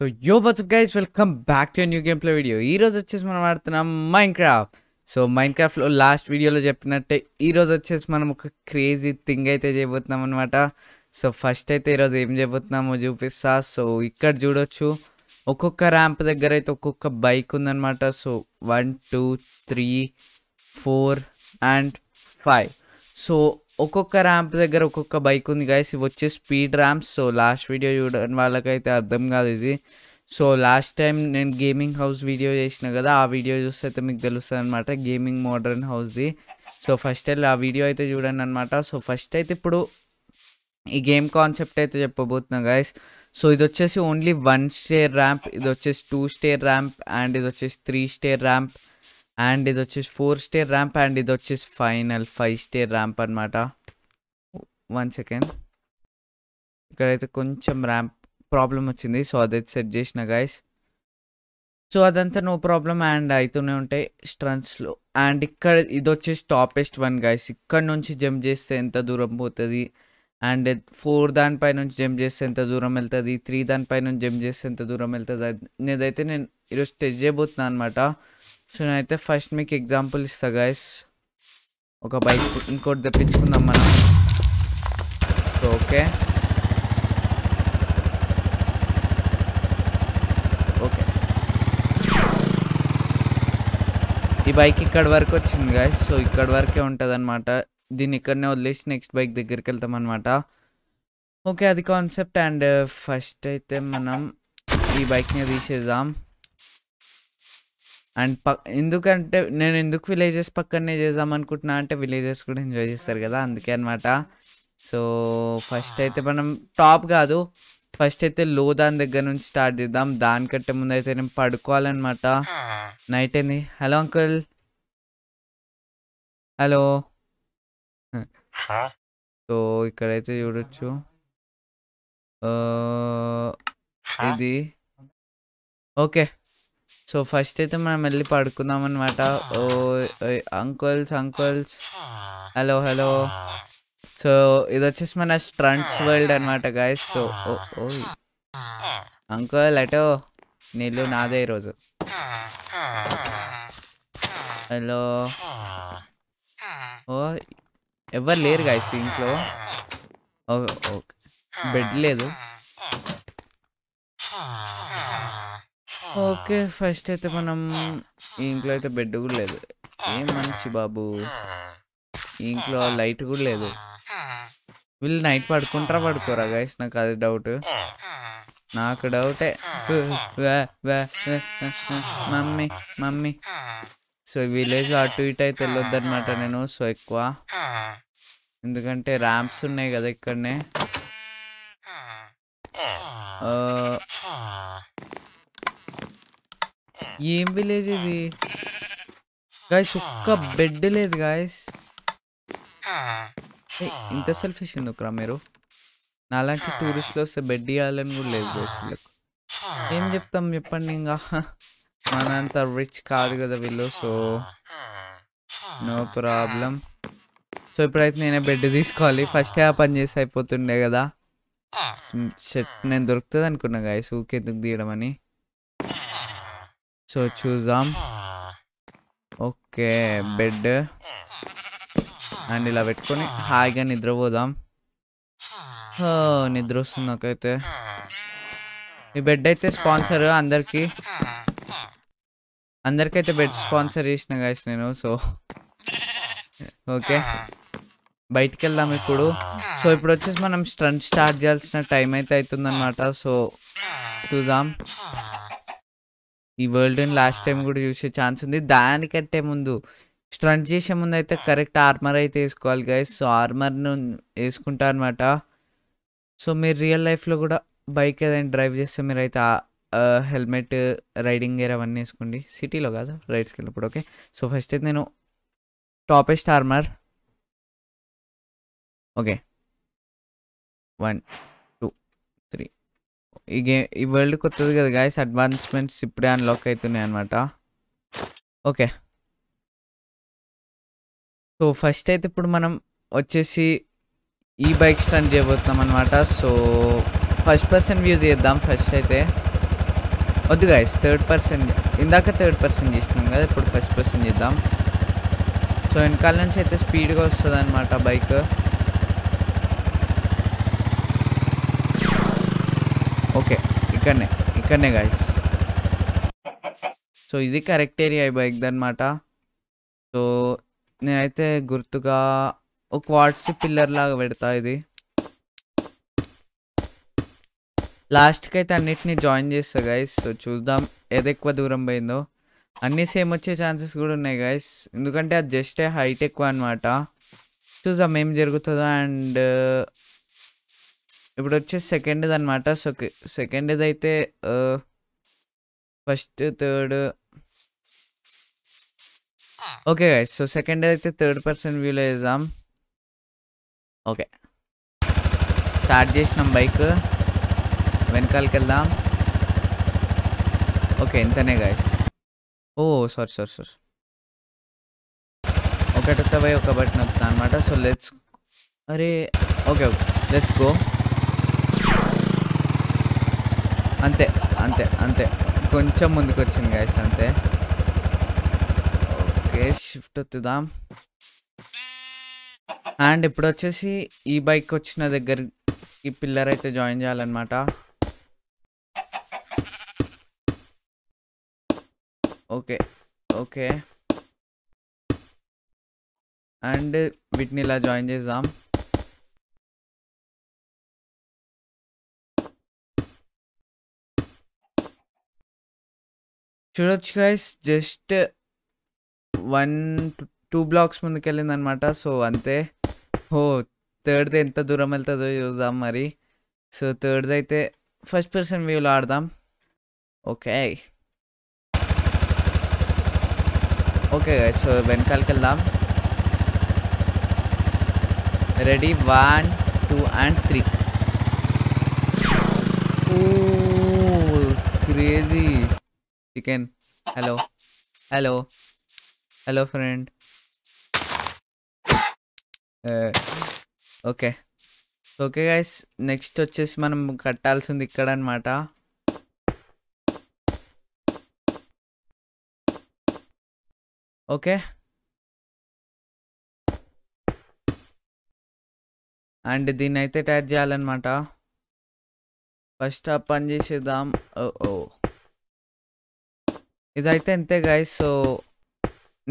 so yo what's guys welcome back to new game play video ఈరోజు వచ్చేసి మనం ఆడుతున్నాం మైండ్ క్రాఫ్ట్ సో మైండ్ క్రాఫ్ట్లో లాస్ట్ వీడియోలో చెప్పినట్టే ఈరోజు వచ్చేసి మనం ఒక క్రేజీ థింగ్ అయితే చేయబోతున్నాం అనమాట సో ఫస్ట్ అయితే ఈరోజు ఏం చేయబోతున్నామో చూపిస్తా సో ఇక్కడ చూడొచ్చు ఒక్కొక్క ర్యాంప్ దగ్గర అయితే ఒక్కొక్క బైక్ ఉందనమాట so one two three four and five so ఒక్కొక్క ర్యాంప్ దగ్గర ఒక్కొక్క బైక్ ఉంది గాయస్ ఇవి వచ్చే speed ramps so last video చూడడం వాళ్ళకైతే అర్థం కాదు ఇది సో లాస్ట్ టైం నేను గేమింగ్ హౌస్ వీడియో చేసిన కదా ఆ వీడియో చూస్తే అయితే మీకు తెలుస్తుంది అనమాట గేమింగ్ మోడర్న్ హౌస్ది సో ఫస్ట్ వెళ్ళి ఆ వీడియో అయితే చూడండి అనమాట సో ఫస్ట్ అయితే ఇప్పుడు ఈ గేమ్ కాన్సెప్ట్ అయితే చెప్పబోతున్నా గైస్ సో ఇది వచ్చేసి ఓన్లీ వన్ స్టేర్ ర్యాంప్ ఇది వచ్చేసి టూ స్టేర్ ర్యాంప్ అండ్ ఇది వచ్చేసి త్రీ స్టేర్ ర్యాంప్ అండ్ ఇది వచ్చేసి ఫోర్ స్టేర్ ర్యాంప్ అండ్ ఇది వచ్చేసి ఫైనల్ ఫైవ్ స్టేర్ ర్యాంప్ అనమాట వన్ సెకండ్ ఇక్కడైతే కొంచెం ర్యాంప్ ప్రాబ్లం వచ్చింది సో అదైతే సెట్ చేసిన గైస్ సో అదంతా నో ప్రాబ్లం అండ్ అవుతూనే ఉంటాయి స్ట్రంత్స్లో అండ్ ఇక్కడ ఇది వచ్చేసి టాపెస్ట్ వన్ గైస్ ఇక్కడ నుంచి జంప్ చేస్తే ఎంత దూరం పోతుంది అండ్ ఫోర్ దానిపై నుంచి జంప్ చేస్తే ఎంత దూరం వెళ్తుంది త్రీ దానిపై నుంచి జంప్ చేస్తే ఎంత దూరం వెళ్తుంది అయితే నేను ఈరోజు టెస్ట్ చేయబోతున్నాను అనమాట సో నైతే ఫస్ట్ మెక एग्जांपल ఇస్తా गाइस ఒక బైక్ ఇంకోటి దపెచ్చుకుందాం మనం సో ఓకే ఓకే ఈ బైక్ ఇక్కడి వరకు వచ్చింది गाइस సో ఇక్కడి వరకే ఉంటదనమాట దీని ఇక్కనే వదిలేసి నెక్స్ట్ బైక్ దగ్గరికి వెళ్తాం అన్నమాట ఓకే ఆది కాన్సెప్ట్ అండ్ ఫస్ట్ అయితే మనం ఈ బైక్ ని రిలీజ్ చేద్దాం అండ్ ప ఎందుకంటే నేను ఎందుకు విలేజెస్ పక్కనే చేద్దాం అనుకుంటున్నా అంటే విలేజెస్ కూడా ఎంజాయ్ చేస్తారు కదా అందుకే అనమాట సో ఫస్ట్ అయితే మనం టాప్ కాదు ఫస్ట్ అయితే లో దాని దగ్గర నుంచి స్టార్ట్ చేద్దాం దానికంటే ముందు అయితే నేను పడుకోవాలన్నమాట నైట్ అయింది హలో అంకుల్ హలో సో ఇక్కడైతే చూడొచ్చు ఇది ఓకే సో ఫస్ట్ అయితే మనం వెళ్ళి పడుకుందాం అనమాట ఓ uncles uncles hello hello so ఇది వచ్చేసి మన స్ట్రంట్స్ వరల్డ్ అనమాట గాయస్ సో ఓ అంకుల్ అటో నీళ్ళు నాదే ఈరోజు హలో ఓ ఎవరు లేరు గాయస్ ఇంట్లో ఓకే బెడ్ లేదు ఓకే ఫస్ట్ అయితే మనం ఇంట్లో అయితే బెడ్ కూడా లేదు ఏం మనిషి బాబు ఇంట్లో లైట్ కూడా లేదు వీళ్ళు నైట్ పడుకుంటారా పడుకోరా గైస్ నాకు అది డౌట్ నాకు డౌటే మమ్మీ మమ్మీ సో విలేజ్ అటు ఇటు అయితే అనమాట నేను సో ఎక్కువ ఎందుకంటే ర్యాంప్స్ ఉన్నాయి కదా ఇక్కడనే ఏం విలేజ్ ఇది గాయస్ ఒక్క బెడ్ లేదు గాయస్ ఇంత సెల్ఫిష్ ఎందుకురా మీరు నాలాంటి టూరిస్ట్లు వస్తే బెడ్ ఇవ్వాలని కూడా లేదు గాయస్ ఏం చెప్తాం చెప్పండి ఇంకా మన అంత రిచ్ కాదు కదా వీళ్ళు సో నో ప్రాబ్లం సో ఇప్పుడైతే నేనే బెడ్ తీసుకోవాలి ఫస్ట్ ఆ పని చేసి అయిపోతుండే కదా షర్ట్ నేను దొరుకుతుంది అనుకున్నా గాయస్ ఊకెందుకు తీయడం అని సో చూద్దాం ఓకే బెడ్ అండ్ ఇలా పెట్టుకొని హాయిగా నిద్రపోదాం నిద్ర వస్తుంది నాకైతే ఈ బెడ్ అయితే స్పాన్సర్ అందరికీ అందరికైతే బెడ్ స్పాన్సర్ చేసిన గాయస్ నేను సో ఓకే బయటికి వెళ్దాం ఇప్పుడు సో ఇప్పుడు వచ్చేసి మనం స్టంట్ స్టార్ట్ చేయాల్సిన టైం అయితే అవుతుందన్నమాట సో చూద్దాం ఈ వరల్డ్ లాస్ట్ టైం కూడా చూసే ఛాన్స్ ఉంది దానికంటే ముందు స్ట్రంట్ చేసే ముందు అయితే కరెక్ట్ ఆర్మర్ అయితే వేసుకోవాలి గైస్ సో ఆర్మర్ను వేసుకుంటా అనమాట సో మీరు రియల్ లైఫ్లో కూడా బైక్ ఏదైనా డ్రైవ్ చేస్తే మీరు అయితే హెల్మెట్ రైడింగ్ గేర్ అవన్నీ వేసుకోండి సిటీలో కాదు రైడ్స్కి వెళ్ళినప్పుడు ఓకే సో ఫస్ట్ అయితే నేను టాపెస్ట్ ఆర్మర్ ఓకే వన్ ఈ గేమ్ ఈ వరల్డ్ కొత్తది కదా గాయస్ అడ్వాన్స్మెంట్స్ ఇప్పుడే అన్లాక్ అవుతున్నాయి అనమాట ఓకే సో ఫస్ట్ అయితే ఇప్పుడు మనం వచ్చేసి ఈ బైక్ స్టన్ చేయబోతున్నాం అనమాట సో ఫస్ట్ పర్సన్ వ్యూ చేద్దాం ఫస్ట్ అయితే వద్దు గాయస్ థర్డ్ పర్సన్ ఇందాక థర్డ్ పర్సన్ చేసినాం కదా ఇప్పుడు ఫస్ట్ పర్సన్ చేద్దాం సో వెనకాల నుంచి అయితే స్పీడ్గా వస్తుంది అనమాట బైక్ ఓకే ఇక్కడనే ఇక్కడనే గాయస్ సో ఇది కరెక్ట్ ఏరియా ఈ బైక్ అనమాట సో నేనైతే గుర్తుగా ఒక వాట్స్ పిల్లర్ లాగా పెడతా ఇది లాస్ట్కి అయితే అన్నిటిని జాయిన్ చేస్తా గైస్ సో చూద్దాం ఏది ఎక్కువ దూరం పోయిందో అన్నీ సేమ్ వచ్చే ఛాన్సెస్ కూడా ఉన్నాయి గైస్ ఎందుకంటే అది జస్ట్ హైట్ ఎక్కువ అనమాట చూద్దాం ఏం జరుగుతుందో అండ్ ఇప్పుడు వచ్చేసి సెకండ్ది అనమాట సో సెకండ్ది అయితే first third okay guys so second అయితే థర్డ్ పర్సన్ వ్యూలో వేద్దాం ఓకే స్టార్ట్ చేసినాం బైక్ వెనకాలకి వెళ్దాం ఓకే ఇంతనే guys oh sorry sorry sorry ఒకటి ఒక బటన్ వస్తా అనమాట సో లెట్స్ అరే ఓకే ఓకే లెట్స్ గో అంతే అంతే అంతే కొంచెం ముందుకు వచ్చింది గాయస్ అంతే ఓకే షిఫ్ట్ వద్దాం అండ్ ఇప్పుడు వచ్చేసి ఈ బైక్ వచ్చిన దగ్గర ఈ పిల్లర్ అయితే జాయిన్ చేయాలన్నమాట ఓకే ఓకే అండ్ వీటిని ఇలా జాయిన్ చేద్దాం हेलो गाइस जस्ट 1 2 ब्लॉक्स बनकेलेनननमाटा सो अंते हो थर्ड डे ఎంత దూరం ఎల్తా జో యో జామారి సో థర్డ్ డే అయితే ఫస్ట్ పర్సన్ వ్యూలో ఆడదాం ఓకే ఓకే गाइस सो వెనకల్ కళ్ళాం ready 1 2 and 3 oh crazy chicken hello hello hello friend okay okay guys next వచ్చేసి మనం కట్టాల్సింది ఇక్కడ అనమాట ఓకే అండ్ దీన్ని అయితే అటాచ్ చేయాలన్నమాట ఫస్ట్ ఆ పని చేసేద్దాం ఓ ఇదైతే అంతే గైస్ సో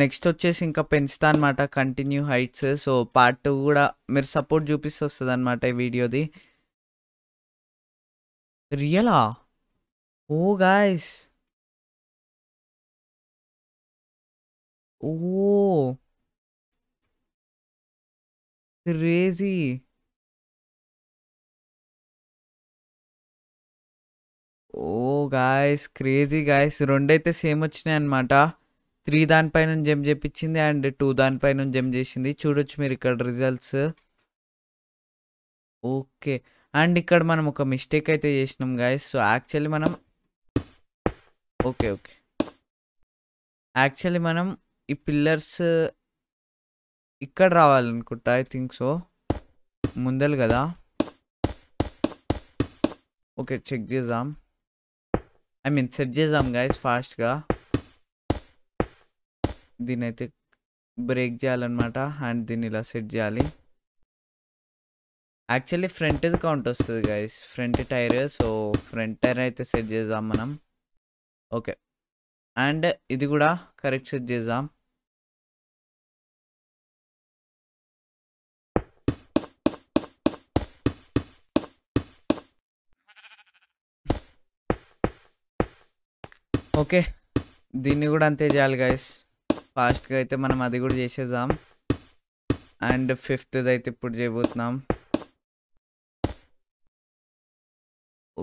నెక్స్ట్ వచ్చేసి ఇంకా పెంచుతా అనమాట continue heights so part two కూడా మీరు సపోర్ట్ చూపిస్తూ వస్తుంది అనమాట ఈ వీడియోది రియలా oh guys oh crazy oh guys crazy guys రెండైతే సేమ్ వచ్చినాయి అనమాట త్రీ దానిపైన జమ్ చేపించింది అండ్ టూ దానిపైన జమ్ చేసింది చూడొచ్చు మీరు ఇక్కడ రిజల్ట్స్ ఓకే అండ్ ఇక్కడ మనం ఒక మిస్టేక్ అయితే చేసినాం గాయస్ సో యాక్చువల్లీ మనం ఓకే ఓకే యాక్చువల్లీ మనం ఈ పిల్లర్స్ ఇక్కడ రావాలనుకుంటా ఐ థింక్ సో ముందలు కదా ఓకే చెక్ చేద్దాం ఐ మీన్ సెట్ చేద్దాం గాయస్ ఫాస్ట్గా దీని అయితే బ్రేక్ చేయాలన్నమాట అండ్ దీన్ని ఇలా సెట్ చేయాలి యాక్చువల్లీ ఫ్రంట్ కౌంట్ వస్తుంది guys front tyre so front tyre అయితే సెట్ చేద్దాం మనం ఓకే అండ్ ఇది కూడా కరెక్ట్ సెట్ చేద్దాం ఓకే దీన్ని కూడా అంతే చేయాలి గైస్ ఫాస్ట్గా అయితే మనం అది కూడా చేసేద్దాం అండ్ ఫిఫ్త్ది అయితే ఇప్పుడు చేయబోతున్నాం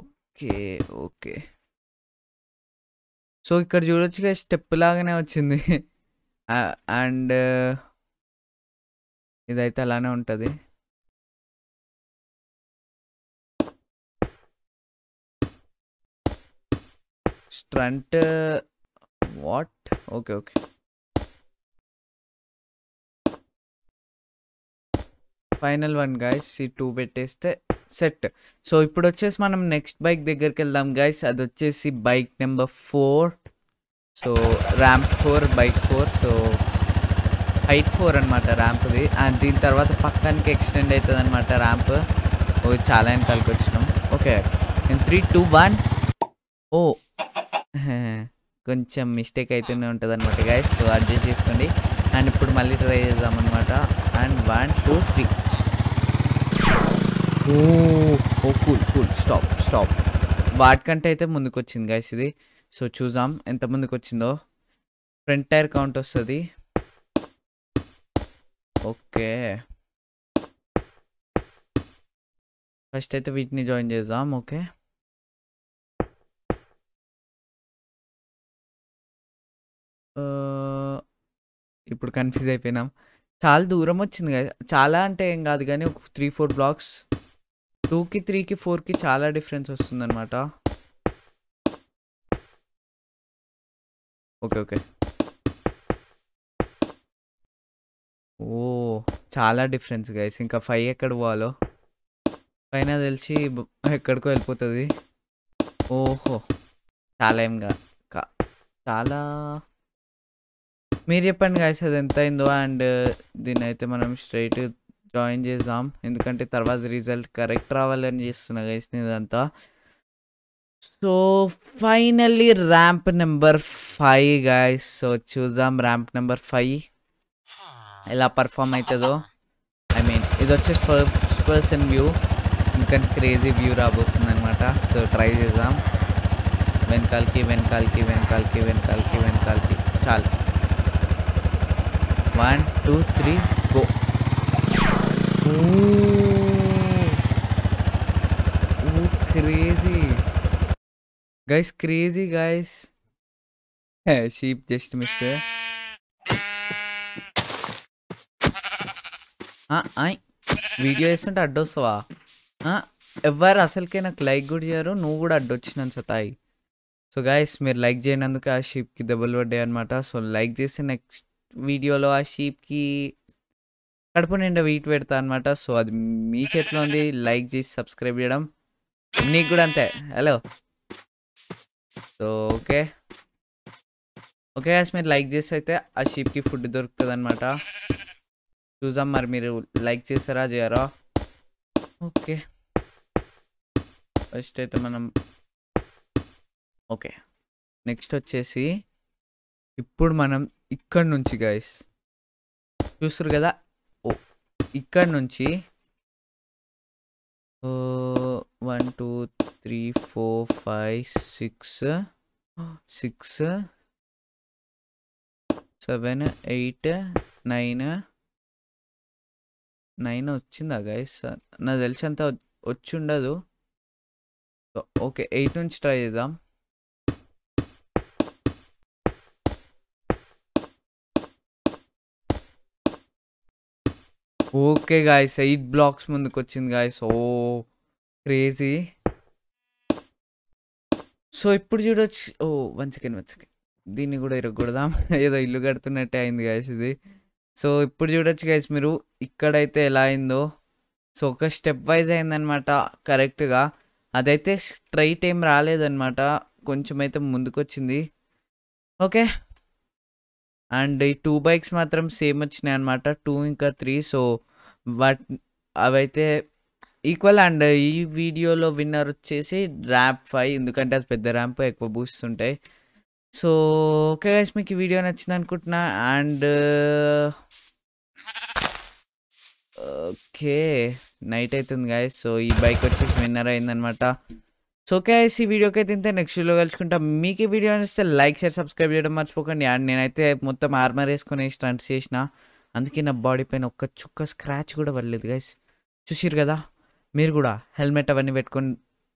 ఓకే ఓకే సో ఇక్కడ చూడొచ్చు స్టెప్ లాగానే వచ్చింది అండ్ ఇదైతే అలానే ఉంటుంది stunt what okay okay final one guys ఈ టూ పెట్టేస్తే సెట్ సో ఇప్పుడు వచ్చేసి మనం నెక్స్ట్ బైక్ దగ్గరికి వెళ్దాం గాయస్ అది వచ్చేసి bike number four so ramp four bike four so height four అనమాట ర్యాంప్ది అండ్ దీని తర్వాత పక్కానికి ఎక్స్టెండ్ అవుతుంది అనమాట ర్యాంప్ ఓ చాలా వెనకాలకి వచ్చినాం okay in three two one oh కొంచెం మిస్టేక్ అయితేనే అనమాట గైస్ సో అడ్జస్ట్ చేసుకోండి అండ్ ఇప్పుడు మళ్ళీ ట్రై చేద్దాం అనమాట and one two three oh oh cool cool stop stop వాటికంటే అయితే ముందుకు వచ్చింది గాయస్ ఇది సో చూద్దాం ఎంత ముందుకు వచ్చిందో ఫ్రంట్ టైర్ కౌంట్ వస్తుంది ఓకే ఫస్ట్ అయితే వీటిని జాయిన్ చేద్దాం ఓకే ఇప్పుడు కన్ఫ్యూజ్ అయిపోయినాం చాలా దూరం వచ్చింది కదా చాలా అంటే ఏం కాదు కానీ ఒక త్రీ ఫోర్ బ్లాక్స్ టూకి త్రీకి ఫోర్కి చాలా డిఫరెన్స్ వస్తుందన్నమాట ఓకే ఓకే ఓ చాలా డిఫరెన్స్ గైస్ ఇంకా ఫైవ్ ఎక్కడ పోవాలో పైన తెలిసి ఎక్కడికో వెళ్ళిపోతుంది ఓహో చాలా ఏం కా చాలా మీరు చెప్పండి గాయస్ అది ఎంత అయిందో అండ్ దీన్ని అయితే మనం స్ట్రైట్ జాయిన్ చేద్దాం ఎందుకంటే తర్వాత రిజల్ట్ కరెక్ట్ రావాలని చేస్తున్న గైస్ ఇదంతా so finally ramp number five guys so చూద్దాం ర్యాంప్ నెంబర్ ఫైవ్ ఎలా పర్ఫామ్ అవుతుందో ఐ మీన్ ఇది వచ్చే ఫస్ట్ పర్సన్ వ్యూ ఇంకా క్రేజీ వ్యూ రాబోతుంది అనమాట సో ట్రై చేద్దాం వెనకాలకి వెనకాలకి వెనకాలకి వెనకాలకి వెనకాలకి చాలు 1 2 3 4 ooh ooh crazy guys crazy guys a sheep just means a I video ఇస్తుంట అడ్డాస్ వా అ ఎవర అసల్కేన క్లైక్ గుడియరు ను కూడా అడ్ వచ్చినా స తాయ సో गाइस మీరు లైక్ చేయనందుకు ఆ షీప్ కి డబుల్ వర్ డే అన్నమాట సో లైక్ చేసి నెక్స్ట్ వీడియోలో ఆ షీప్కి కడుపు నిండా వీట్ పెడతా అనమాట సో అది మీ చేతిలో ఉంది లైక్ చేసి సబ్స్క్రైబ్ చేయడం నీకు కూడా అంతే హలో సో ఓకే ఓకే అసలు మీరు లైక్ చేసి అయితే ఆ షీప్కి ఫుడ్ దొరుకుతుంది అనమాట చూసాం మరి మీరు లైక్ చేస్తారా చేయరా ఓకే ఫస్ట్ అయితే మనం ఓకే నెక్స్ట్ వచ్చేసి ఇప్పుడు మనం ఇక్కడ నుంచి గైస్ చూస్తారు కదా ఇక్కడ నుంచి one two three four five six six seven eight nine nine వచ్చిందా గైస్ నాకు తెలిసి అంత వచ్చి ఉండదు ఓకే ఎయిట్ నుంచి ట్రై చేద్దాం ఓకే గాయస్ ఎయిట్ బ్లాక్స్ ముందుకు వచ్చింది గాయస్ ఓ క్రేజీ సో ఇప్పుడు చూడొచ్చు ఓ వంచకెన్ సెకండ్ దీన్ని కూడా ఇరగకూడదాం ఏదో ఇల్లు కడుతున్నట్టే అయింది గాయస్ ఇది సో ఇప్పుడు చూడొచ్చు గాయస్ మీరు ఇక్కడైతే ఎలా అయిందో సో ఒక స్టెప్ వైజ్ అయిందనమాట కరెక్ట్గా అదైతే స్ట్రైట్ ఏం రాలేదనమాట కొంచెం అయితే ముందుకొచ్చింది ఓకే అండ్ ఈ టూ బైక్స్ మాత్రం సేమ్ వచ్చినాయి అనమాట టూ ఇంకా త్రీ సో వాట్ అవైతే ఈక్వల్ అండ్ ఈ వీడియోలో విన్నర్ వచ్చేసి ర్యాప్ ఫైవ్ ఎందుకంటే అది పెద్ద ర్యాంప్ ఎక్కువ బూస్ట్ ఉంటాయి సో ఓకే గైస్ మీకు ఈ వీడియో నచ్చింది అనుకుంటున్నా అండ్ ఓకే నైట్ అవుతుంది గాయస్ సో ఈ బైక్ వచ్చేసి విన్నర్ అయిందనమాట సో ఓకే ఈ వీడియోకి అయితే ఇంతే నెక్స్ట్ వీడియో కలుసుకుంటాం మీకు ఈ వీడియో అనిస్తే లైక్ షేర్ సబ్స్క్రైబ్ చేయడం మర్చిపోకండి అండ్ నేనైతే మొత్తం ఆర్మర్ వేసుకొని స్టంట్స్ చేసిన అందుకే నా బాడీ పైన ఒక్క చుక్క స్క్రాచ్ కూడా పడలేదు గైస్ చూసిరు కదా మీరు కూడా హెల్మెట్ అవన్నీ పెట్టుకొని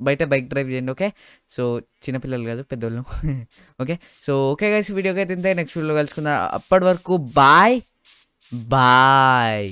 బయట బైక్ డ్రైవ్ చేయండి ఓకే సో చిన్నపిల్లలు కాదు పెద్దోళ్ళు ఓకే సో ఓకే గైస్ వీడియోకి అయితే ఇంతే నెక్స్ట్ వీడియోలో కలుసుకుందాం అప్పటి వరకు బాయ్ బాయ్